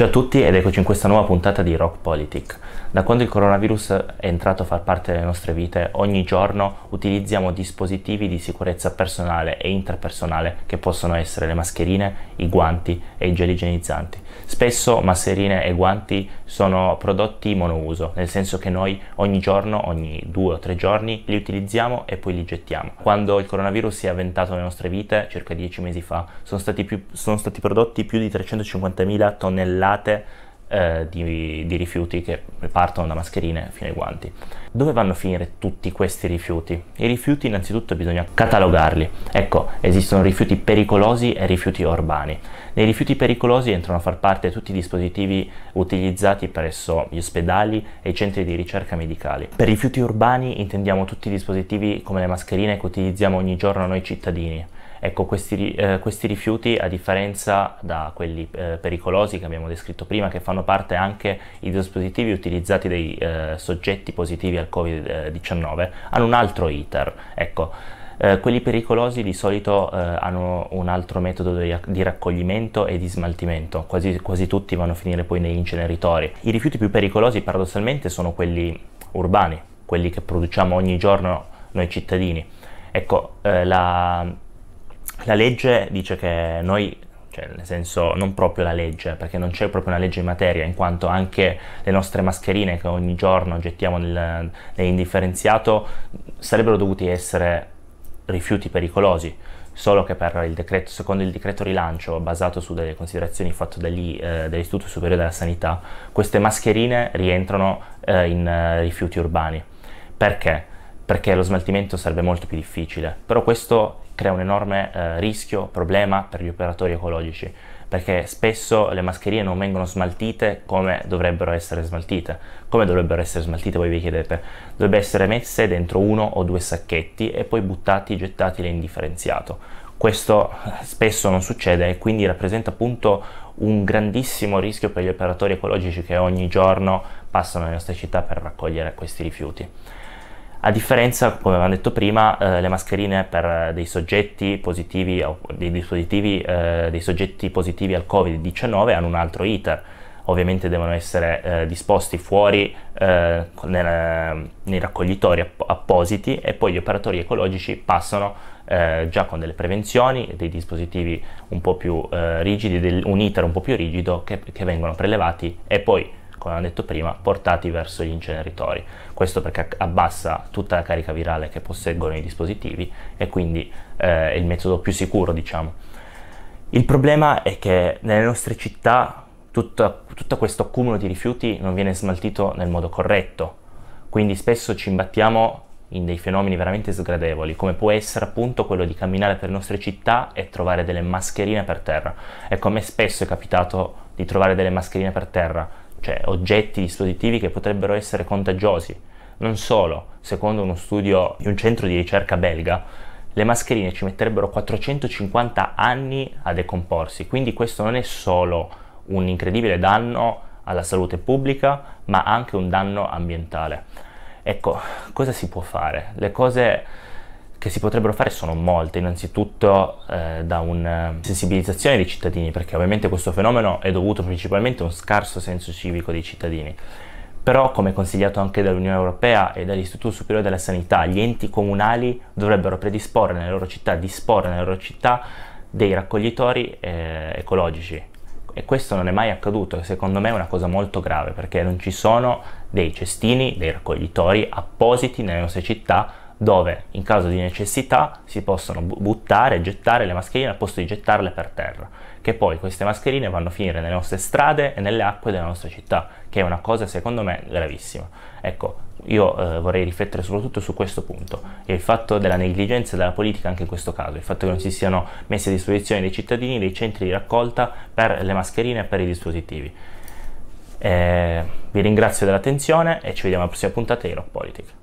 Ciao a tutti ed eccoci in questa nuova puntata di Rock Politic. Da quando il coronavirus è entrato a far parte delle nostre vite, ogni giorno utilizziamo dispositivi di sicurezza personale e interpersonale che possono essere le mascherine, i guanti e i gel igienizzanti. Spesso mascherine e guanti sono prodotti monouso, nel senso che noi ogni giorno, ogni due o tre giorni, li utilizziamo e poi li gettiamo. Quando il coronavirus si è avventato nelle nostre vite, circa dieci mesi fa, sono stati, più, sono stati prodotti più di 350.000 tonnellate tonnellate eh, di, di, rifiuti che partono da mascherine fino ai guanti. Dove vanno a finire tutti questi rifiuti? I rifiuti innanzitutto bisogna catalogarli. Ecco, esistono rifiuti pericolosi e rifiuti urbani. Nei rifiuti pericolosi entrano a far parte tutti i dispositivi utilizzati presso gli ospedali e i centri di ricerca medicali. Per rifiuti urbani intendiamo tutti i dispositivi come le mascherine che utilizziamo ogni giorno noi cittadini Ecco, questi, eh, questi, rifiuti, a differenza da quelli eh, pericolosi che abbiamo descritto prima, che fanno parte anche i dispositivi utilizzati dai eh, soggetti positivi al Covid-19, hanno un altro iter. Ecco, eh, quelli pericolosi di solito eh, hanno un altro metodo di, di, raccoglimento e di smaltimento, quasi, quasi tutti vanno a finire poi negli inceneritori. I rifiuti più pericolosi paradossalmente sono quelli urbani, quelli che produciamo ogni giorno noi cittadini. Ecco, eh, la la legge dice che noi cioè nel senso non proprio la legge, perché non c'è proprio una legge in materia, in quanto anche le nostre mascherine che ogni giorno gettiamo nel, nell'indifferenziato sarebbero dovuti essere rifiuti pericolosi, solo che il decreto, secondo il decreto rilancio basato su delle considerazioni fatte dagli, eh, dall'Istituto Superiore della Sanità, queste mascherine rientrano eh, in eh, rifiuti urbani. Perché? perché lo smaltimento sarebbe molto più difficile, però questo crea un enorme eh, rischio, problema per gli operatori ecologici, perché spesso le mascherine non vengono smaltite come dovrebbero essere smaltite. Come dovrebbero essere smaltite, voi vi chiedete? Dovrebbe essere messe dentro uno o due sacchetti e poi buttati, gettati l'indifferenziato. Questo eh, spesso non succede e quindi rappresenta appunto un grandissimo rischio per gli operatori ecologici che ogni giorno passano nelle nostre città per raccogliere questi rifiuti. A differenza, come avevamo detto prima, eh, le mascherine per eh, dei soggetti positivi, dei dispositivi, eh, dei soggetti positivi al Covid-19 hanno un altro iter. Ovviamente devono essere eh, disposti fuori eh, nel, nei raccoglitori app appositi e poi gli operatori ecologici passano eh, già con delle prevenzioni, dei dispositivi un po' più rigidi, del, un iter un po' più rigido che, che vengono prelevati e poi come abbiamo detto prima, portati verso gli inceneritori. Questo perché abbassa tutta la carica virale che posseggono i dispositivi e quindi eh, è il metodo più sicuro, diciamo. Il problema è che nelle nostre città tutto, tutto questo accumulo di rifiuti non viene smaltito nel modo corretto, quindi spesso ci imbattiamo in dei fenomeni veramente sgradevoli, come può essere appunto quello di camminare per le nostre città e trovare delle mascherine per terra. E come spesso è capitato di trovare delle mascherine per terra cioè, oggetti dispositivi che potrebbero essere contagiosi. Non solo, secondo uno studio di un centro di ricerca belga, le mascherine ci metterebbero 450 anni a decomporsi, quindi questo non è solo un incredibile danno alla salute pubblica, ma anche un danno ambientale. Ecco, cosa si può fare? Le cose che si potrebbero fare sono molte, innanzitutto eh, da una eh, sensibilizzazione dei cittadini, perché ovviamente questo fenomeno è dovuto principalmente a un scarso senso civico dei cittadini. Però, come consigliato anche dall'Unione Europea e dall'Istituto Superiore della Sanità, gli enti comunali dovrebbero predisporre nelle loro città, disporre nelle loro città dei raccoglitori eh, ecologici. E questo non è mai accaduto, secondo me è una cosa molto grave, perché non ci sono dei cestini, dei raccoglitori appositi nelle nostre città dove in caso di necessità si possono buttare, gettare le mascherine al posto di gettarle per terra, che poi queste mascherine vanno a finire nelle nostre strade e nelle acque della nostra città, che è una cosa secondo me gravissima. Ecco, io eh, vorrei riflettere soprattutto su questo punto, il fatto della negligenza della politica anche in questo caso, il fatto che non si siano messi a disposizione dei cittadini dei centri di raccolta per le mascherine e per i dispositivi. Eh, vi ringrazio dell'attenzione e ci vediamo alla prossima puntata di Rock Politics.